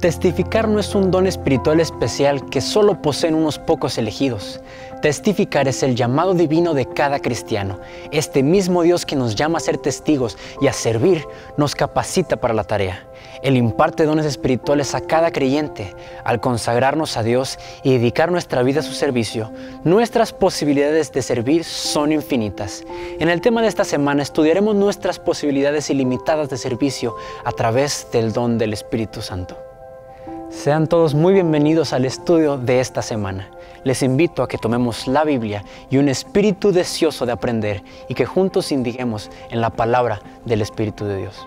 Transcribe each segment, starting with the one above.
Testificar no es un don espiritual especial que solo poseen unos pocos elegidos. Testificar es el llamado divino de cada cristiano. Este mismo Dios que nos llama a ser testigos y a servir nos capacita para la tarea. Él imparte dones espirituales a cada creyente. Al consagrarnos a Dios y dedicar nuestra vida a su servicio, nuestras posibilidades de servir son infinitas. En el tema de esta semana estudiaremos nuestras posibilidades ilimitadas de servicio a través del don del Espíritu Santo. Sean todos muy bienvenidos al estudio de esta semana. Les invito a que tomemos la Biblia y un espíritu deseoso de aprender y que juntos indiquemos en la palabra del Espíritu de Dios.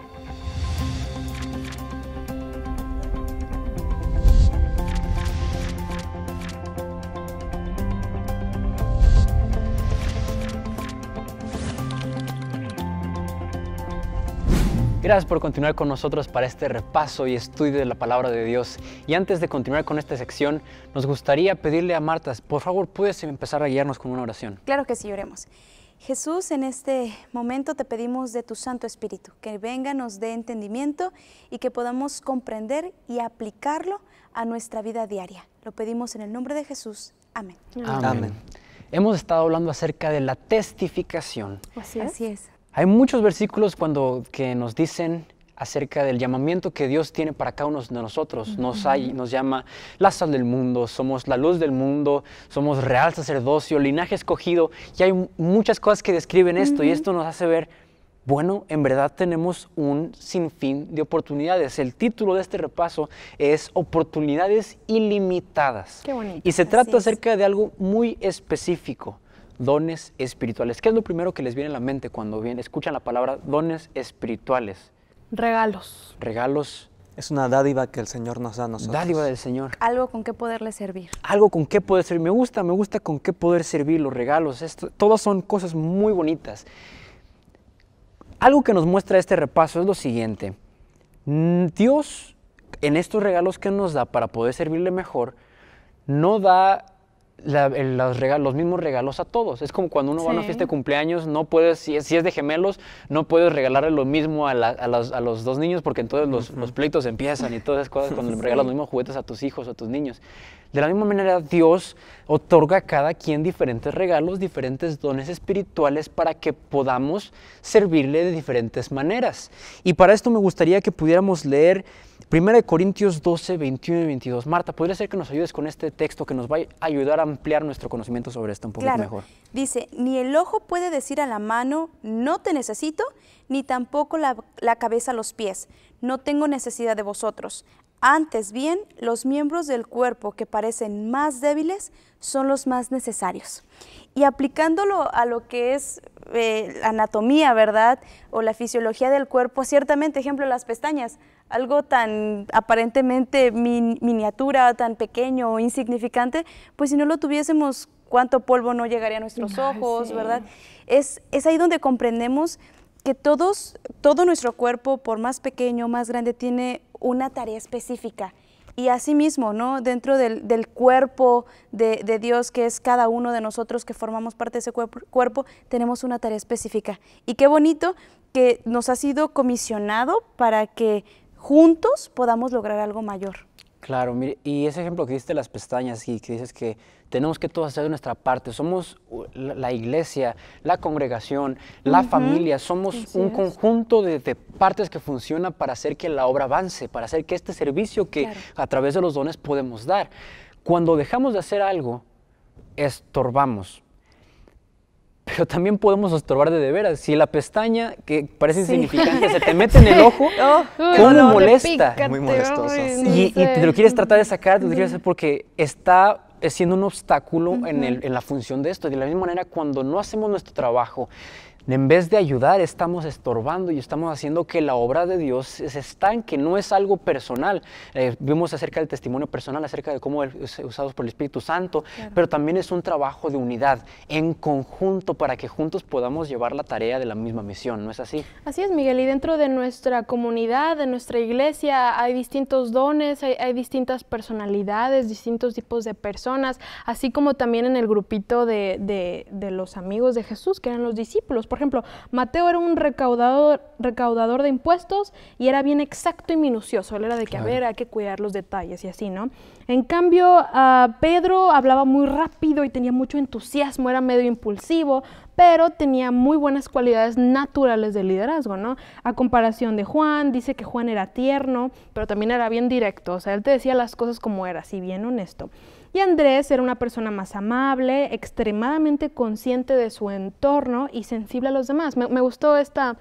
Gracias por continuar con nosotros para este repaso y estudio de la palabra de Dios. Y antes de continuar con esta sección, nos gustaría pedirle a Marta, por favor, puedes empezar a guiarnos con una oración. Claro que sí, oremos. Jesús, en este momento te pedimos de tu Santo Espíritu, que venga, nos dé entendimiento y que podamos comprender y aplicarlo a nuestra vida diaria. Lo pedimos en el nombre de Jesús. Amén. Amén. Hemos estado hablando acerca de la testificación. Así es. Hay muchos versículos cuando que nos dicen acerca del llamamiento que Dios tiene para cada uno de nosotros. Nos, hay, nos llama la sal del mundo, somos la luz del mundo, somos real sacerdocio, linaje escogido, y hay muchas cosas que describen esto, y esto nos hace ver, bueno, en verdad tenemos un sinfín de oportunidades. El título de este repaso es Oportunidades ilimitadas. Qué bonito. Y se trata acerca de algo muy específico dones espirituales. ¿Qué es lo primero que les viene a la mente cuando escuchan la palabra dones espirituales? Regalos. Regalos. Es una dádiva que el Señor nos da a nosotros. Dádiva del Señor. Algo con qué poderle servir. Algo con qué poder servir. Me gusta, me gusta con qué poder servir los regalos. Esto, todas son cosas muy bonitas. Algo que nos muestra este repaso es lo siguiente. Mm, Dios, en estos regalos que nos da para poder servirle mejor, no da los, mismos regalos a todos. Es como cuando uno va a una fiesta de cumpleaños, no puedes, si es, de gemelos, no puedes regalarle lo mismo a, los, dos niños porque entonces los, los, pleitos empiezan y todas esas cosas cuando regalas los mismos juguetes a tus hijos o a tus niños. De la misma manera, Dios otorga a cada quien diferentes regalos, diferentes dones espirituales para que podamos servirle de diferentes maneras. Y para esto me gustaría que pudiéramos leer 1 Corintios 12, 21 y 22. Marta, ¿podría ser que nos ayudes con este texto que nos va a ayudar a ampliar nuestro conocimiento sobre esto un poco mejor? Dice, ni el ojo puede decir a la mano, no te necesito, ni tampoco la, la cabeza a los pies, no tengo necesidad de vosotros. Antes bien, los miembros del cuerpo que parecen más débiles son los más necesarios. Y aplicándolo a lo que es eh, la anatomía, ¿verdad? O la fisiología del cuerpo, ciertamente, ejemplo, las pestañas, algo tan aparentemente miniatura, tan pequeño o insignificante, pues si no lo tuviésemos, cuánto polvo no llegaría a nuestros ojos, ¿verdad? Es, es ahí donde comprendemos que todos, todo nuestro cuerpo, por más pequeño, más grande, tiene una tarea específica. Y asimismo, ¿no? dentro del, cuerpo de, Dios, que es cada uno de nosotros que formamos parte de ese cuerpo, tenemos una tarea específica. Y qué bonito que nos ha sido comisionado para que juntos podamos lograr algo mayor. Claro, y ese ejemplo que diste de las pestañas y que dices que tenemos que todos hacer nuestra parte, somos uh, la iglesia, la congregación, la familia, somos un conjunto de, partes que funciona para hacer que la obra avance, para hacer que este servicio que a través de los dones podemos dar. Cuando dejamos de hacer algo, estorbamos, pero también podemos estorbar de, de veras. Si la pestaña, que parece insignificante, se te mete en el ojo, ¿cómo molesta? Muy molestoso. Y, te lo quieres tratar de sacar, te lo quieres hacer porque está siendo un obstáculo en, en la función de esto. De la misma manera, cuando no hacemos nuestro trabajo, en vez de ayudar, estamos estorbando y estamos haciendo que la obra de Dios se estanque, no es algo personal. Eh, vimos acerca del testimonio personal, acerca de cómo es usado por el Espíritu Santo, pero también es un trabajo de unidad, en conjunto, para que juntos podamos llevar la tarea de la misma misión, ¿no es así? Así es, Miguel, y dentro de nuestra comunidad, de nuestra iglesia, hay distintos dones, hay, distintas personalidades, distintos tipos de personas, así como también en el grupito de los amigos de Jesús, que eran los discípulos por ejemplo, Mateo era un recaudador, recaudador de impuestos y era bien exacto y minucioso. Él era de que, a ver, hay que cuidar los detalles y así, ¿no? En cambio, ah, Pedro hablaba muy rápido y tenía mucho entusiasmo, era medio impulsivo pero tenía muy buenas cualidades naturales de liderazgo, ¿no? A comparación de Juan, dice que Juan era tierno, pero también era bien directo, o sea, él te decía las cosas como era, si bien honesto. Y Andrés era una persona más amable, extremadamente consciente de su entorno y sensible a los demás. me gustó esta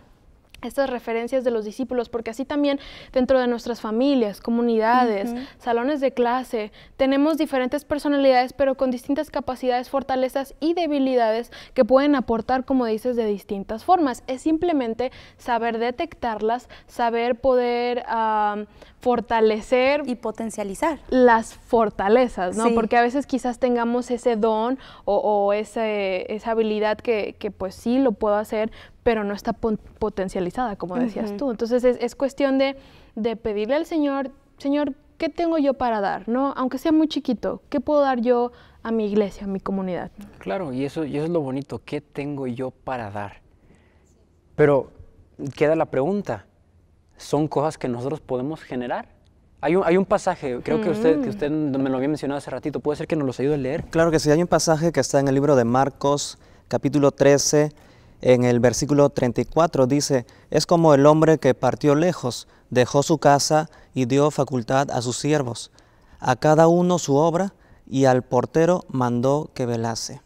estas referencias de los discípulos, porque así también dentro de nuestras familias, comunidades, salones de clase, tenemos diferentes personalidades, pero con distintas capacidades, fortalezas y debilidades que pueden aportar, como dices, de distintas formas. Es simplemente saber detectarlas, saber poder fortalecer. Y potencializar. Las fortalezas, ¿no? Porque a veces quizás tengamos ese don o, esa habilidad que, que pues sí lo puedo hacer, pero no está potencializada, como decías tú. Entonces es, cuestión de, pedirle al Señor, Señor, ¿qué tengo yo para dar? ¿No? Aunque sea muy chiquito, ¿qué puedo dar yo a mi iglesia, a mi comunidad? Claro, y eso, y eso es lo bonito, ¿qué tengo yo para dar? Pero queda la pregunta, ¿son cosas que nosotros podemos generar? Hay un, pasaje, creo que usted, que mm. usted me lo había mencionado hace ratito, ¿puede ser que nos los ayude a leer? Claro que sí, hay un pasaje que está en el libro de Marcos, capítulo 13, en el versículo 34 dice, es como el hombre que partió lejos, dejó su casa y dio facultad a sus siervos, a cada uno su obra, y al portero mandó que velase.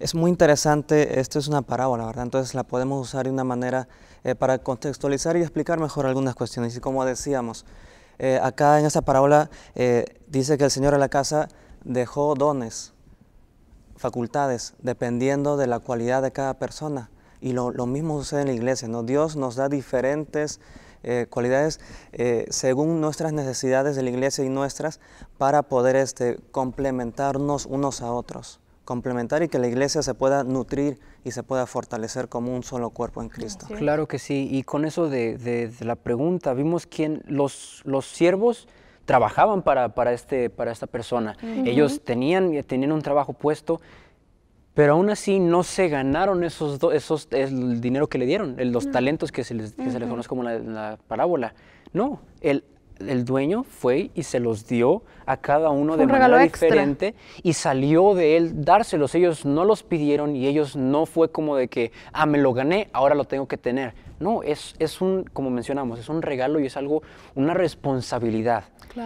Es muy interesante, esto es una parábola, ¿verdad? Entonces la podemos usar de una manera eh, para contextualizar y explicar mejor algunas cuestiones. Y como decíamos, eh, acá en esta parábola eh, dice que el Señor a la casa dejó dones, facultades, dependiendo de la cualidad de cada persona. Y lo, mismo sucede en la iglesia, ¿no? Dios nos da diferentes eh, cualidades eh, según nuestras necesidades de la iglesia y nuestras para poder este, complementarnos unos a otros, complementar y que la iglesia se pueda nutrir y se pueda fortalecer como un solo cuerpo en Cristo. Claro que sí, y con eso de, la pregunta, vimos quién los, los siervos trabajaban para, para, este, para esta persona. Ellos tenían, tenían un trabajo puesto, pero aún así no se ganaron esos, esos el dinero que le dieron, los mm. talentos que se les, que conoce como la, la parábola. No, el el dueño fue y se los dio a cada uno de manera diferente y salió de él dárselos. Ellos no los pidieron y ellos no fue como de que, ah, me lo gané, ahora lo tengo que tener. No, es, es un, como mencionamos, es un regalo y es algo, una responsabilidad.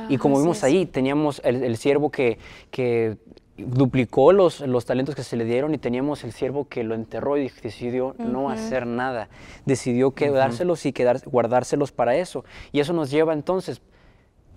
y como vimos ahí, teníamos el, siervo que, que duplicó los, los talentos que se le dieron y teníamos el siervo que lo enterró y decidió no hacer nada. Decidió quedárselos y quedar, guardárselos para eso. Y eso nos lleva entonces,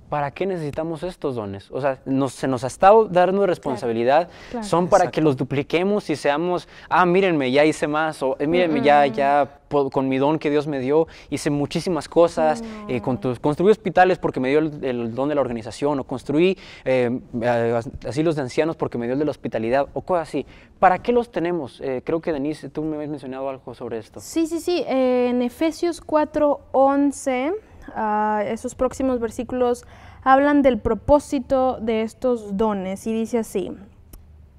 ¿para qué necesitamos estos dones? O sea, se nos ha estado dando responsabilidad, son para que los dupliquemos y seamos, ah, mírenme, ya hice más, o eh, mírenme, ya, mm. con mi don que Dios me dio, hice muchísimas cosas, eh, construí hospitales porque me dio el, don de la organización, o construí eh, así asilos de ancianos porque me dio el de la hospitalidad, o cosas así. ¿Para qué los tenemos? creo que Denise, tú me habías mencionado algo sobre esto. Sí, sí, sí, en Efesios 4, 11 esos próximos versículos hablan del propósito de estos dones y dice así,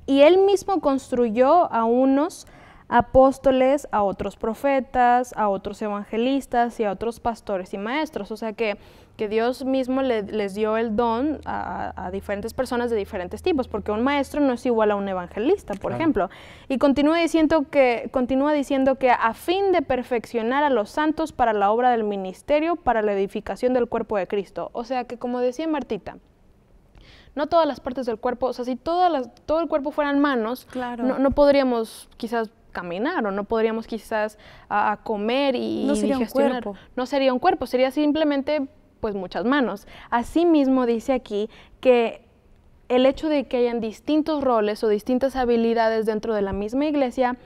y él mismo construyó a unos apóstoles, a otros profetas, a otros evangelistas y a otros pastores y maestros. O sea que que Dios mismo les dio el don a, diferentes personas de diferentes tipos, porque un maestro no es igual a un evangelista, por ejemplo. Y continúa diciendo, que, continúa diciendo que a fin de perfeccionar a los santos para la obra del ministerio, para la edificación del cuerpo de Cristo. O sea que, como decía Martita, no todas las partes del cuerpo, o sea, si todas las, todo el cuerpo fueran manos, no, podríamos quizás caminar o no podríamos quizás a, comer y, no No sería un cuerpo, sería simplemente pues muchas manos. Asimismo dice aquí que el hecho de que hayan distintos roles o distintas habilidades dentro de la misma iglesia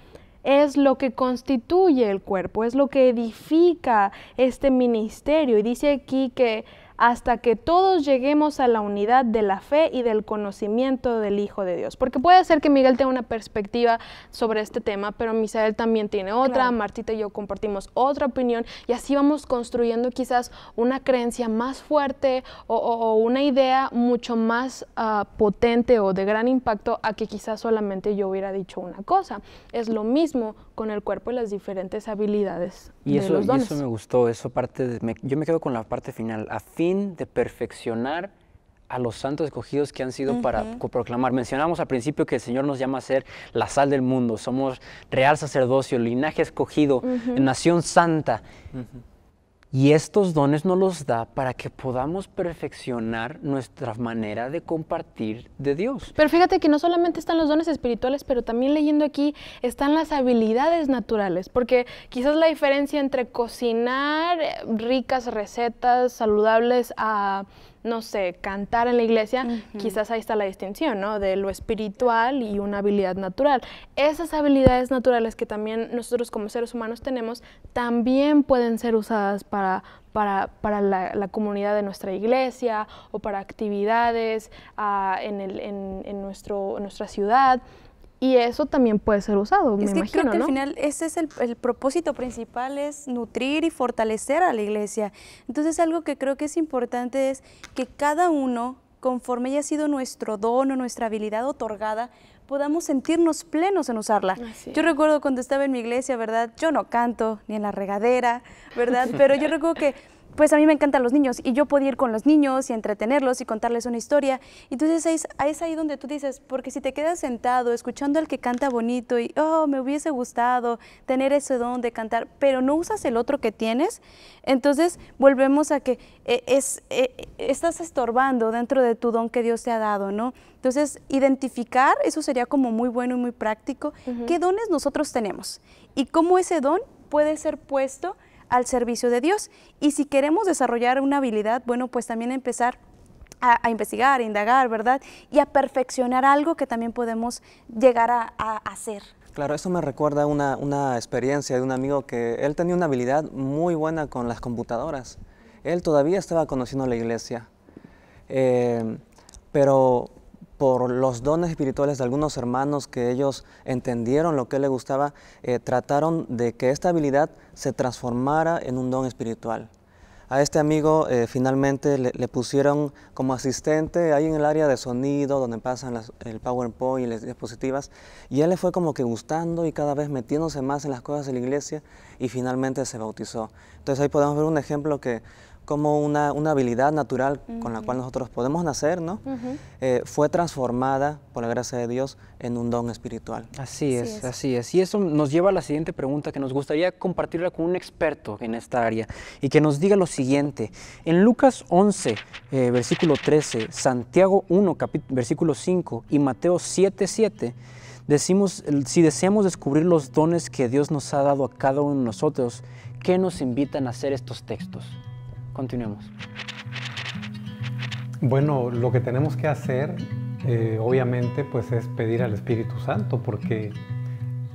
es lo que constituye el cuerpo, es lo que edifica este ministerio. Y dice aquí que hasta que todos lleguemos a la unidad de la fe y del conocimiento del Hijo de Dios. Porque puede ser que Miguel tenga una perspectiva sobre este tema, pero Misael también tiene otra, Martita y yo compartimos otra opinión y así vamos construyendo quizás una creencia más fuerte o, una idea mucho más ah, potente o de gran impacto a que quizás solamente yo hubiera dicho una cosa. Es lo mismo con el cuerpo y las diferentes habilidades y eso, los dones. Y eso me gustó, eso parte yo me quedo con la parte final, a fin de perfeccionar a los santos escogidos que han sido para proclamar. Mencionamos al principio que el Señor nos llama a ser la sal del mundo, somos real sacerdocio, linaje escogido, nación santa. Y estos dones nos los da para que podamos perfeccionar nuestra manera de compartir de Dios. Pero fíjate que no solamente están los dones espirituales, pero también leyendo aquí están las habilidades naturales, porque quizás la diferencia entre cocinar ricas recetas saludables a no sé, cantar en la iglesia, quizás ahí está la distinción, ¿no? De lo espiritual y una habilidad natural. Esas habilidades naturales que también nosotros como seres humanos tenemos, también pueden ser usadas para, la, comunidad de nuestra iglesia o para actividades ah, en nuestra ciudad. Y eso también puede ser usado, es que creo que al final ese es el, el, propósito principal, es nutrir y fortalecer a la iglesia. Entonces algo que creo que es importante es que cada uno, conforme haya sido nuestro don o nuestra habilidad otorgada, podamos sentirnos plenos en usarla. Yo recuerdo cuando estaba en mi iglesia, ¿verdad? Yo no canto, ni en la regadera, ¿verdad? Pero yo recuerdo que pues a mí me encantan los niños y yo podía ir con los niños y entretenerlos y contarles una historia. Entonces es, es ahí donde tú dices, porque si te quedas sentado escuchando al que canta bonito y, oh, me hubiese gustado tener ese don de cantar, pero no usas el otro que tienes, entonces volvemos a que e, es, e, estás estorbando dentro de tu don que Dios te ha dado, ¿no? Entonces, identificar, eso sería como muy bueno y muy práctico, qué dones nosotros tenemos y cómo ese don puede ser puesto al servicio de Dios. Y si queremos desarrollar una habilidad, bueno, pues también empezar a, investigar, a indagar, ¿verdad? Y a perfeccionar algo que también podemos llegar a, hacer. Claro, eso me recuerda una, una, experiencia de un amigo que él tenía una habilidad muy buena con las computadoras. Él todavía estaba conociendo la iglesia, eh, pero por los dones espirituales de algunos hermanos que ellos entendieron lo que le gustaba, eh, trataron de que esta habilidad se transformara en un don espiritual. A este amigo eh, finalmente le, pusieron como asistente ahí en el área de sonido, donde pasan el PowerPoint y las dispositivas, y él le fue como que gustando y cada vez metiéndose más en las cosas de la iglesia y finalmente se bautizó. Entonces ahí podemos ver un ejemplo que como una, una habilidad natural con la cual nosotros podemos nacer, ¿no? Eh, fue transformada, por la gracia de Dios, en un don espiritual. Así, es, así es. Y eso nos lleva a la siguiente pregunta que nos gustaría compartirla con un experto en esta área y que nos diga lo siguiente. En Lucas 11, eh, versículo 13, Santiago 1, versículo 5 y Mateo 7, 7, decimos, si deseamos descubrir los dones que Dios nos ha dado a cada uno de nosotros, ¿qué nos invitan a hacer estos textos? Continuemos. Bueno, lo que tenemos que hacer, eh, obviamente, pues es pedir al Espíritu Santo, porque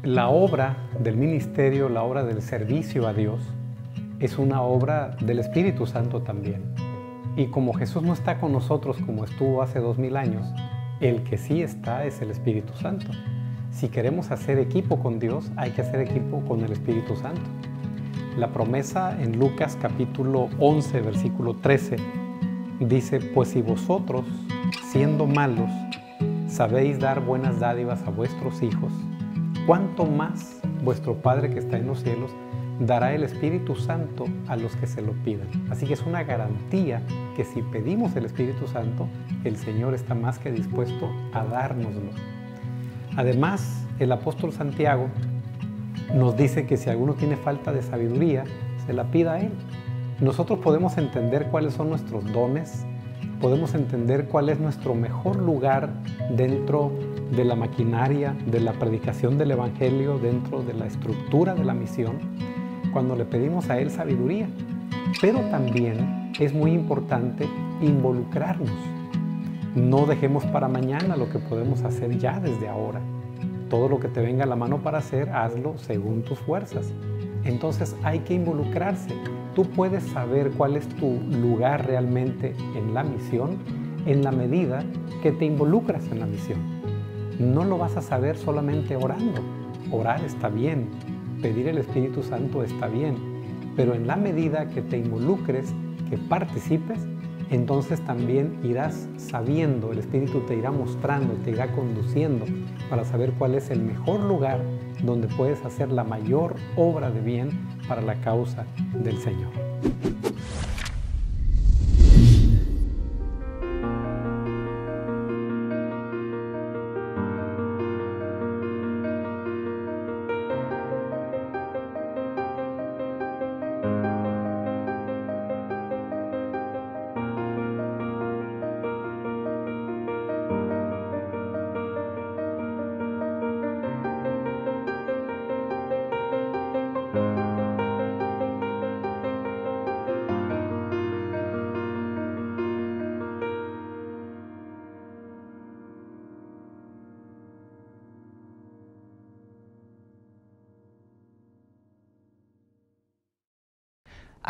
la obra del ministerio, la obra del servicio a Dios, es una obra del Espíritu Santo también. Y como Jesús no está con nosotros como estuvo hace dos mil años, el que sí está es el Espíritu Santo. Si queremos hacer equipo con Dios, hay que hacer equipo con el Espíritu Santo. La promesa en Lucas capítulo 11, versículo 13, dice, pues si vosotros, siendo malos, sabéis dar buenas dádivas a vuestros hijos, ¿cuánto más vuestro Padre que está en los cielos dará el Espíritu Santo a los que se lo pidan. Así que es una garantía que si pedimos el Espíritu Santo, el Señor está más que dispuesto a dárnoslo. Además, el apóstol Santiago nos dice que si alguno tiene falta de sabiduría, se la pida a Él. Nosotros podemos entender cuáles son nuestros dones, podemos entender cuál es nuestro mejor lugar dentro de la maquinaria, de la predicación del Evangelio, dentro de la estructura de la misión, cuando le pedimos a Él sabiduría. Pero también es muy importante involucrarnos. No dejemos para mañana lo que podemos hacer ya desde ahora todo lo que te venga a la mano para hacer, hazlo según tus fuerzas. Entonces hay que involucrarse. Tú puedes saber cuál es tu lugar realmente en la misión en la medida que te involucras en la misión. No lo vas a saber solamente orando. Orar está bien, pedir el Espíritu Santo está bien, pero en la medida que te involucres, que participes, entonces también irás sabiendo, el Espíritu te irá mostrando, te irá conduciendo para saber cuál es el mejor lugar donde puedes hacer la mayor obra de bien para la causa del Señor.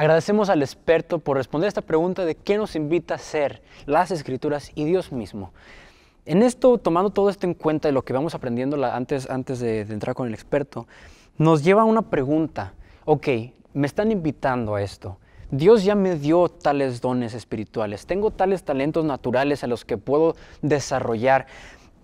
Agradecemos al experto por responder esta pregunta de qué nos invita a ser las escrituras y Dios mismo. En esto, tomando todo esto en cuenta y lo que vamos aprendiendo antes, antes de, de, entrar con el experto, nos lleva a una pregunta. Ok, me están invitando a esto. Dios ya me dio tales dones espirituales, tengo tales talentos naturales a los que puedo desarrollar,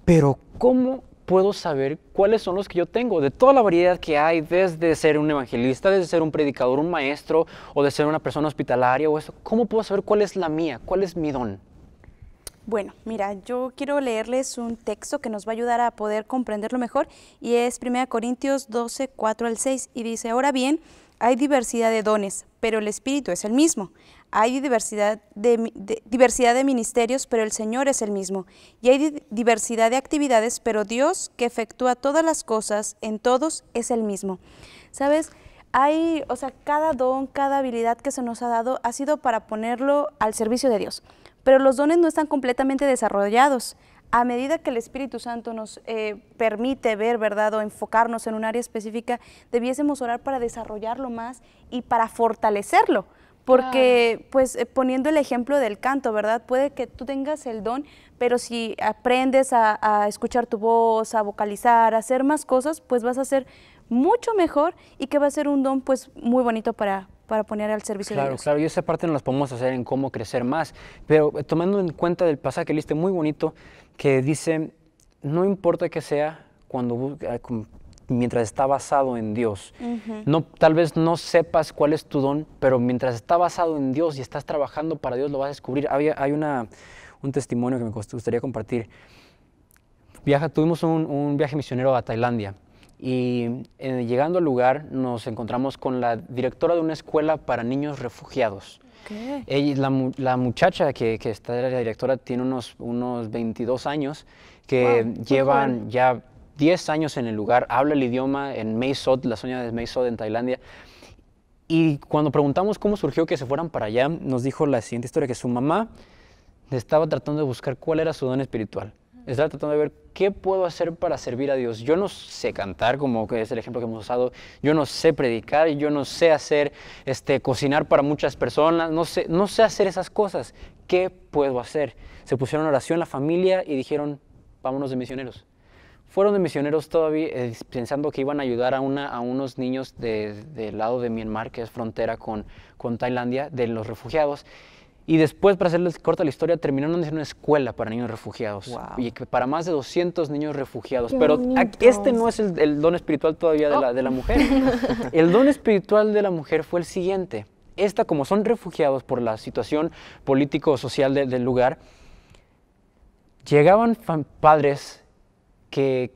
pero ¿cómo puedo saber cuáles son los que yo tengo, de toda la variedad que hay, desde ser un evangelista, desde ser un predicador, un maestro, o de ser una persona hospitalaria o eso. ¿Cómo puedo saber cuál es la mía, cuál es mi don? Bueno, mira, yo quiero leerles un texto que nos va a ayudar a poder comprenderlo mejor y es 1 Corintios 12, 4 al 6 y dice, ahora bien, hay diversidad de dones, pero el Espíritu es el mismo. Hay diversidad de, ministerios, pero el Señor es el mismo. Y hay diversidad de actividades, pero Dios que efectúa todas las cosas en todos es el mismo. ¿Sabes? Hay, o sea, cada don, cada habilidad que se nos ha dado ha sido para ponerlo al servicio de Dios. Pero los dones no están completamente desarrollados. A medida que el Espíritu Santo nos eh, permite ver, ¿verdad? O enfocarnos en un área específica, debiésemos orar para desarrollarlo más y para fortalecerlo porque, pues, eh, poniendo el ejemplo del canto, ¿verdad? Puede que tú tengas el don, pero si aprendes a, escuchar tu voz, a vocalizar, a hacer más cosas, pues vas a ser mucho mejor y que va a ser un don, pues, muy bonito para, para poner al servicio de Dios. Claro, y esa parte nos las podemos hacer en cómo crecer más. Pero eh, tomando en cuenta el pasaje que leíste muy bonito, que dice, no importa que sea, cuando eh, mientras está basado en Dios. no, tal vez no sepas cuál es tu don, pero mientras está basado en Dios y estás trabajando para Dios, lo vas a descubrir. Hay, hay una, un testimonio que me gustaría compartir. Viaja, tuvimos un, viaje misionero a Tailandia y eh, llegando al lugar nos encontramos con la directora de una escuela para niños refugiados. la, muchacha que, está está la directora tiene unos, unos 22 años que pues llevan ya 10 años en el lugar, habla el idioma en Meisot, la zona de Meisot en Tailandia. Y cuando preguntamos cómo surgió que se fueran para allá, nos dijo la siguiente historia, que su mamá estaba tratando de buscar cuál era su don espiritual. Estaba tratando de ver qué puedo hacer para servir a Dios. Yo no sé cantar, como es el ejemplo que hemos usado. Yo no sé predicar, yo no sé hacer, este, cocinar para muchas personas. No sé, no sé hacer esas cosas. ¿Qué puedo hacer? Se pusieron oración la familia y dijeron, vámonos de misioneros fueron de misioneros todavía eh, pensando que iban a ayudar a, una, a unos niños del lado de Myanmar, que es frontera con, con Tailandia, de los refugiados. Y después, para hacerles corta la historia, terminaron haciendo una escuela para niños refugiados. Y para más de 200 niños refugiados. Pero este no es el, don espiritual todavía de, la, de la mujer. el don espiritual de la mujer fue el siguiente. Esta, como son refugiados por la situación político-social del lugar, llegaban padres que,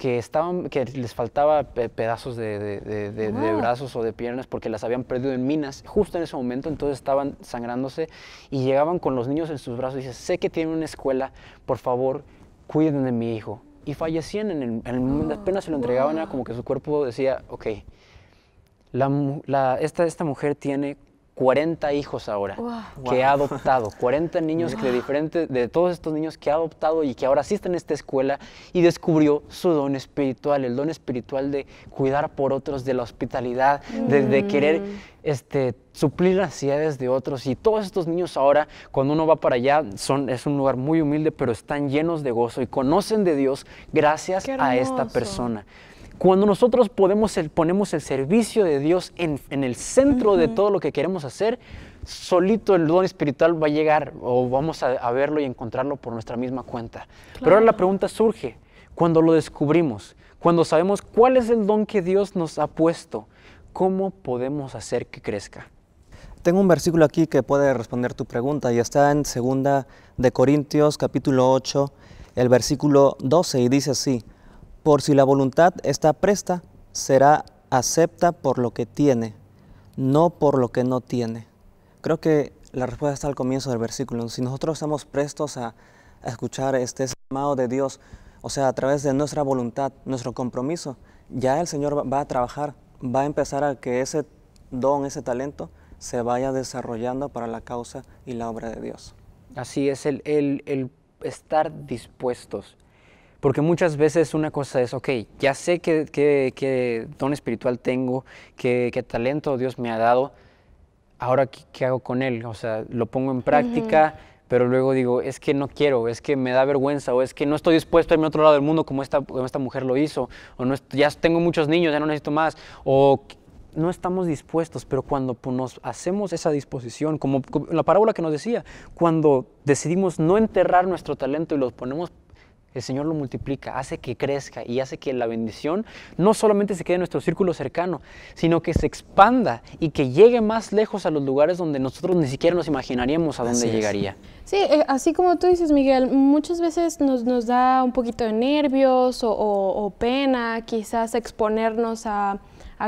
les faltaba pedazos de, brazos o de piernas porque las habían perdido en minas justo en ese momento, entonces estaban sangrándose y llegaban con los niños en sus brazos y dice, sé que tienen una escuela, por favor, cuiden de mi hijo. Y fallecían en el, momento ah, apenas se lo entregaban, era como que su cuerpo decía, ok, la, esta, esta mujer tiene 40 hijos ahora que ha adoptado, 40 niños que de de todos estos niños que ha adoptado y que ahora asisten a esta escuela y descubrió su don espiritual, el don espiritual de cuidar por otros, de la hospitalidad, de, mm. querer este, suplir las necesidades de otros. Y todos estos niños ahora, cuando uno va para allá, son, es un lugar muy humilde, pero están llenos de gozo y conocen de Dios gracias a esta persona. Cuando nosotros ponemos el servicio de Dios en, el centro de todo lo que queremos hacer, solito el don espiritual va a llegar o vamos a, verlo y encontrarlo por nuestra misma cuenta. Pero ahora la pregunta surge, cuando lo descubrimos, cuando sabemos cuál es el don que Dios nos ha puesto, ¿cómo podemos hacer que crezca? Tengo un versículo aquí que puede responder tu pregunta y está en 2 Corintios capítulo 8, el versículo 12 y dice así: por si la voluntad está presta, será acepta por lo que tiene, no por lo que no tiene. Creo que la respuesta está al comienzo del versículo. Si nosotros estamos prestos a, escuchar este llamado de Dios, o sea, a través de nuestra voluntad, nuestro compromiso, ya el Señor va a trabajar, va a empezar a que ese don, ese talento, se vaya desarrollando para la causa y la obra de Dios. Así es, el, el estar dispuestos porque muchas veces una cosa es, ok, ya sé qué, don espiritual tengo, qué, talento Dios me ha dado, ahora qué, hago con él, o sea, lo pongo en práctica. pero luego digo, es que no quiero, es que me da vergüenza, o es que no estoy dispuesto a irme a otro lado del mundo como esta, como esta mujer lo hizo, o no ya tengo muchos niños, ya no necesito más, o no estamos dispuestos, pero cuando nos hacemos esa disposición, como, como la parábola que nos decía, cuando decidimos no enterrar nuestro talento y lo ponemos el Señor lo multiplica, hace que crezca y hace que la bendición no solamente se quede en nuestro círculo cercano, sino que se expanda y que llegue más lejos a los lugares donde nosotros ni siquiera nos imaginaríamos a dónde llegaría. Sí, eh, así como tú dices, Miguel, muchas veces nos, da un poquito de nervios o, pena quizás exponernos a,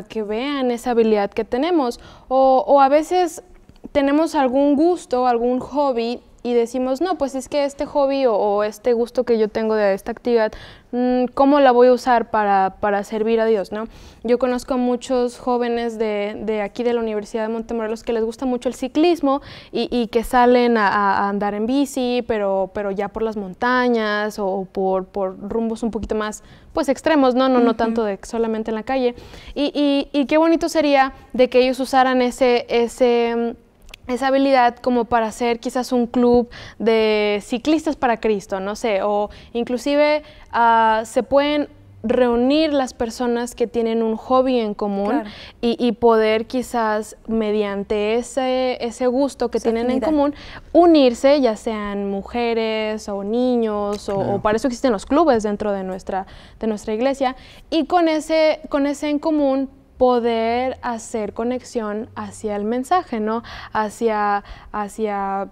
que vean esa habilidad que tenemos o, o a veces tenemos algún gusto, algún hobby y decimos, no, pues es que este hobby o, este gusto que yo tengo de esta actividad, mm, ¿cómo la voy a usar para, para servir a Dios? ¿no? Yo conozco a muchos jóvenes de, de, aquí de la Universidad de Montemorelos que les gusta mucho el ciclismo y, que salen a, andar en bici, pero, pero ya por las montañas o por, por rumbos un poquito más pues extremos, no, no, no tanto de solamente en la calle. Y, y, y qué bonito sería de que ellos usaran ese, ese mm, esa habilidad como para hacer quizás un club de ciclistas para Cristo, no sé, o inclusive ah, se pueden reunir las personas que tienen un hobby en común y, poder quizás mediante ese, ese gusto que tienen en común unirse, ya sean mujeres o niños o, para eso existen los clubes dentro de nuestra, de nuestra iglesia y con ese, con ese en común poder hacer conexión hacia el mensaje, ¿no? Hacia,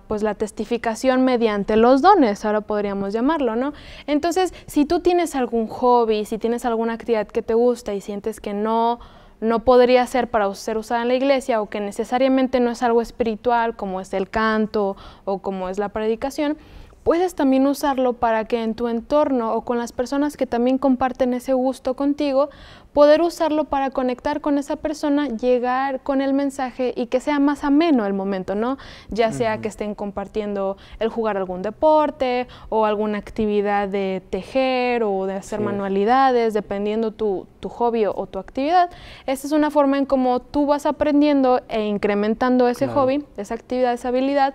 pues, la testificación mediante los dones, ahora podríamos llamarlo, ¿no? Entonces, si tú tienes algún hobby, si tienes alguna actividad que te gusta y sientes que no, no podría ser para ser usada en la iglesia o que necesariamente no es algo espiritual como es el canto o como es la predicación, puedes también usarlo para que en tu entorno o con las personas que también comparten ese gusto contigo, poder usarlo para conectar con esa persona, llegar con el mensaje y que sea más ameno el momento, ¿no? Ya sea que estén compartiendo el jugar algún deporte o alguna actividad de tejer o de hacer manualidades, dependiendo tu, hobby o, tu actividad. Esa es una forma en cómo tú vas aprendiendo e incrementando ese hobby, esa actividad, esa habilidad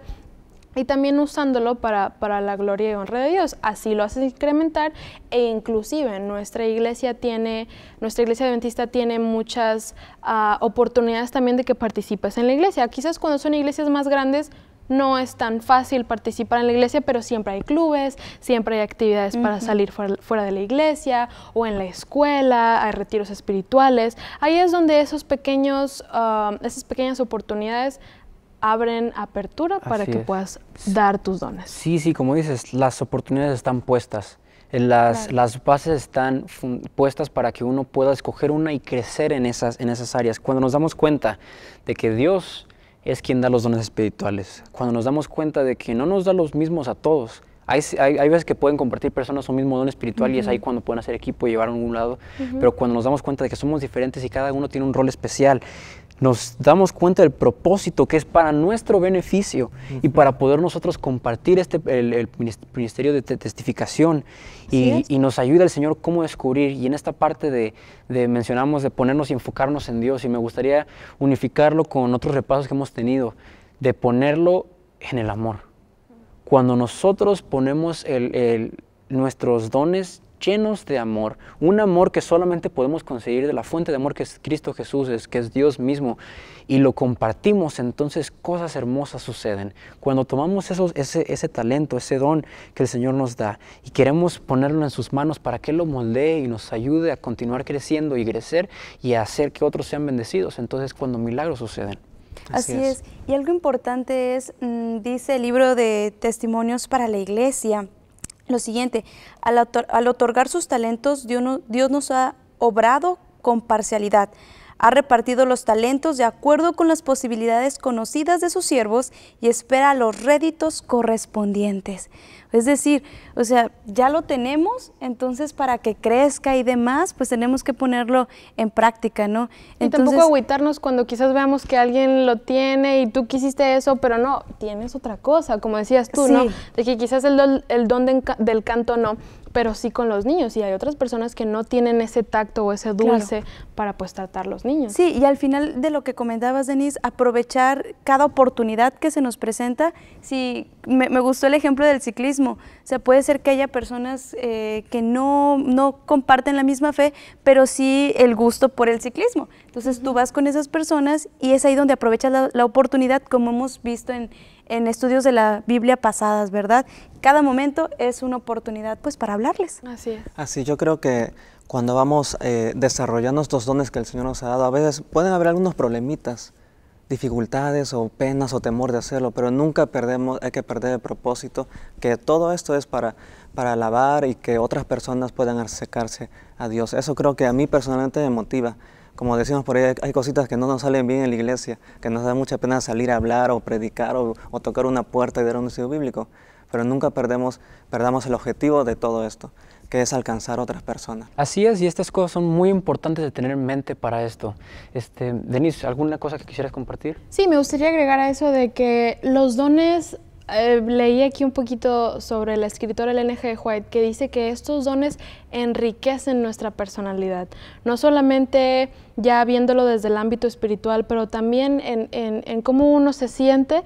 y también usándolo para, la gloria y honra de Dios. Así lo haces incrementar e inclusive nuestra iglesia tiene, nuestra iglesia adventista tiene muchas ah, oportunidades también de que participes en la iglesia. Quizás cuando son iglesias más grandes no es tan fácil participar en la iglesia, pero siempre hay clubes, siempre hay actividades para salir fuera, de la iglesia o en la escuela, hay retiros espirituales. Ahí es donde esos pequeños, ah, esas pequeñas oportunidades abren apertura para que puedas dar tus dones. Sí, sí, como dices, las oportunidades están puestas. Eh, las, las bases están puestas para que uno pueda escoger una y crecer en esas, en esas áreas. Cuando nos damos cuenta de que Dios es quien da los dones espirituales, cuando nos damos cuenta de que no nos da los mismos a todos, hay, veces que pueden compartir personas un mismo don espiritual y es ahí cuando pueden hacer equipo y llevar a un lado, pero cuando nos damos cuenta de que somos diferentes y cada uno tiene un rol especial, nos damos cuenta del propósito que es para nuestro beneficio y para poder nosotros compartir este, el, ministerio de testificación y, nos ayuda el Señor cómo descubrir. Y en esta parte de, mencionamos de ponernos y enfocarnos en Dios y me gustaría unificarlo con otros repasos que hemos tenido, de ponerlo en el amor. Cuando nosotros ponemos nuestros dones llenos de amor, un amor que solamente podemos conseguir de la fuente de amor que es Cristo Jesús, es, que es Dios mismo, y lo compartimos, entonces cosas hermosas suceden. Cuando tomamos esos, ese, ese talento, ese don que el Señor nos da y queremos ponerlo en sus manos para que Él lo moldee y nos ayude a continuar creciendo y crecer y a hacer que otros sean bendecidos, entonces cuando milagros suceden. Así, es. Y algo importante es, mm, dice el libro de Testimonios para la Iglesia, lo siguiente, al, otorgar sus talentos, Dios nos ha obrado con parcialidad ha repartido los talentos de acuerdo con las posibilidades conocidas de sus siervos y espera los réditos correspondientes. Es decir, o sea, ya lo tenemos, entonces para que crezca y demás, pues tenemos que ponerlo en práctica, ¿no? Entonces, y tampoco agüitarnos cuando quizás veamos que alguien lo tiene y tú quisiste eso, pero no, tienes otra cosa, como decías tú, ¿no? De que quizás el don, del canto no pero sí con los niños. Y hay otras personas que no tienen ese tacto o ese dulce para pues tratar los niños. Sí, y al final de lo que comentabas, Denise, aprovechar cada oportunidad que se nos presenta. Si me, gustó el ejemplo del ciclismo. O sea, puede ser que haya personas eh, que no, no comparten la misma fe, pero sí el gusto por el ciclismo. Entonces tú vas con esas personas y es ahí donde aprovechas la, oportunidad, como hemos visto en, en, estudios de la Biblia pasadas, ¿verdad? Cada momento es una oportunidad pues para hablarles. Así es. Así, yo creo que cuando vamos eh, desarrollando estos dones que el Señor nos ha dado, a veces pueden haber algunos problemitas, dificultades o penas o temor de hacerlo, pero nunca perdemos, hay que perder el propósito, que todo esto es para, para alabar y que otras personas puedan acercarse a Dios. Eso creo que a mí personalmente me motiva como decimos por ahí, hay cositas que no nos salen bien en la iglesia, que nos da mucha pena salir a hablar o predicar o, tocar una puerta y dar un estudio bíblico, pero nunca perdemos, perdamos el objetivo de todo esto, que es alcanzar a otras personas. Así es, y estas cosas son muy importantes de tener en mente para esto. Este, Denise, ¿alguna cosa que quisieras compartir? Sí, me gustaría agregar a eso de que los dones eh, leí aquí un poquito sobre la escritora L.N.G. G. White que dice que estos dones enriquecen nuestra personalidad. No solamente ya viéndolo desde el ámbito espiritual, pero también en, cómo uno se siente,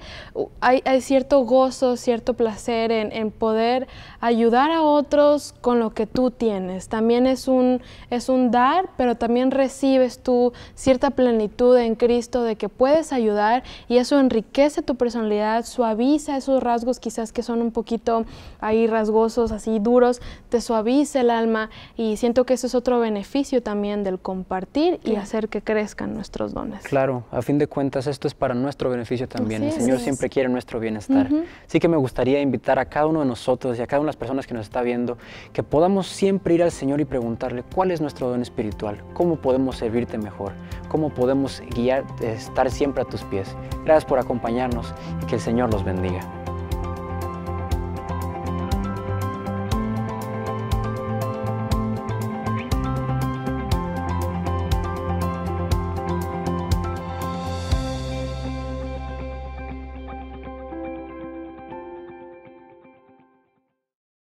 hay, cierto gozo, cierto placer en, poder ayudar a otros con lo que tú tienes. También es un, es un dar, pero también recibes tú cierta plenitud en Cristo de que puedes ayudar y eso enriquece tu personalidad, suaviza esos rasgos quizás que son un poquito ahí rasgosos, así duros, te suaviza el alma y siento que eso es otro beneficio también del compartir y hacer que crezcan nuestros dones. Claro, a fin de cuentas esto es para nuestro beneficio también. el Señor siempre quiere nuestro bienestar. Así que me gustaría invitar a cada uno de nosotros y a cada una de las personas que nos está viendo que podamos siempre ir al Señor y preguntarle cuál es nuestro don espiritual, cómo podemos servirte mejor, cómo podemos guiar, estar siempre a tus pies. Gracias por acompañarnos y que el Señor los bendiga.